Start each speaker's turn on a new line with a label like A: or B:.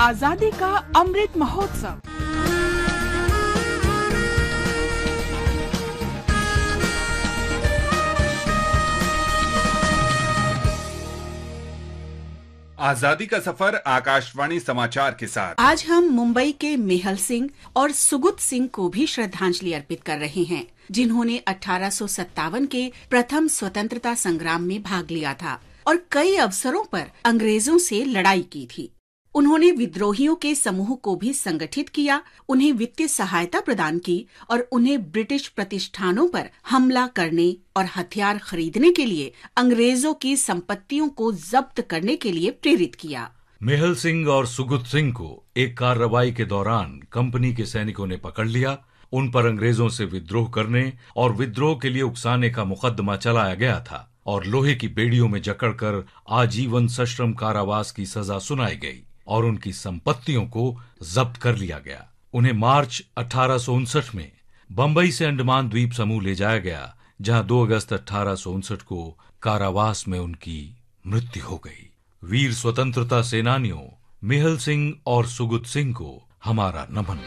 A: आजादी का अमृत महोत्सव
B: आजादी का सफर आकाशवाणी समाचार के साथ
A: आज हम मुंबई के मेहल सिंह और सुगुत सिंह को भी श्रद्धांजलि अर्पित कर रहे हैं जिन्होंने अठारह के प्रथम स्वतंत्रता संग्राम में भाग लिया था और कई अवसरों पर अंग्रेजों से लड़ाई की थी उन्होंने विद्रोहियों के समूह को भी संगठित किया उन्हें वित्तीय सहायता प्रदान की और उन्हें ब्रिटिश प्रतिष्ठानों पर हमला करने और हथियार खरीदने के लिए अंग्रेजों की संपत्तियों को जब्त करने के लिए प्रेरित किया
C: मेहल सिंह और सुगुत सिंह को एक कार्रवाई के दौरान कंपनी के सैनिकों ने पकड़ लिया उन पर अंग्रेजों से विद्रोह करने और विद्रोह के लिए उकसाने का मुकदमा चलाया गया था और लोहे की बेड़ियों में जकड़कर आजीवन सश्रम कारावास की सजा सुनाई गई और उनकी संपत्तियों को जब्त कर लिया गया उन्हें मार्च अठारह में बंबई से अंडमान द्वीप समूह ले जाया गया जहां 2 अगस्त अठारह को कारावास में उनकी मृत्यु हो गई वीर स्वतंत्रता सेनानियों मिहल सिंह और सुगुत सिंह को हमारा नमन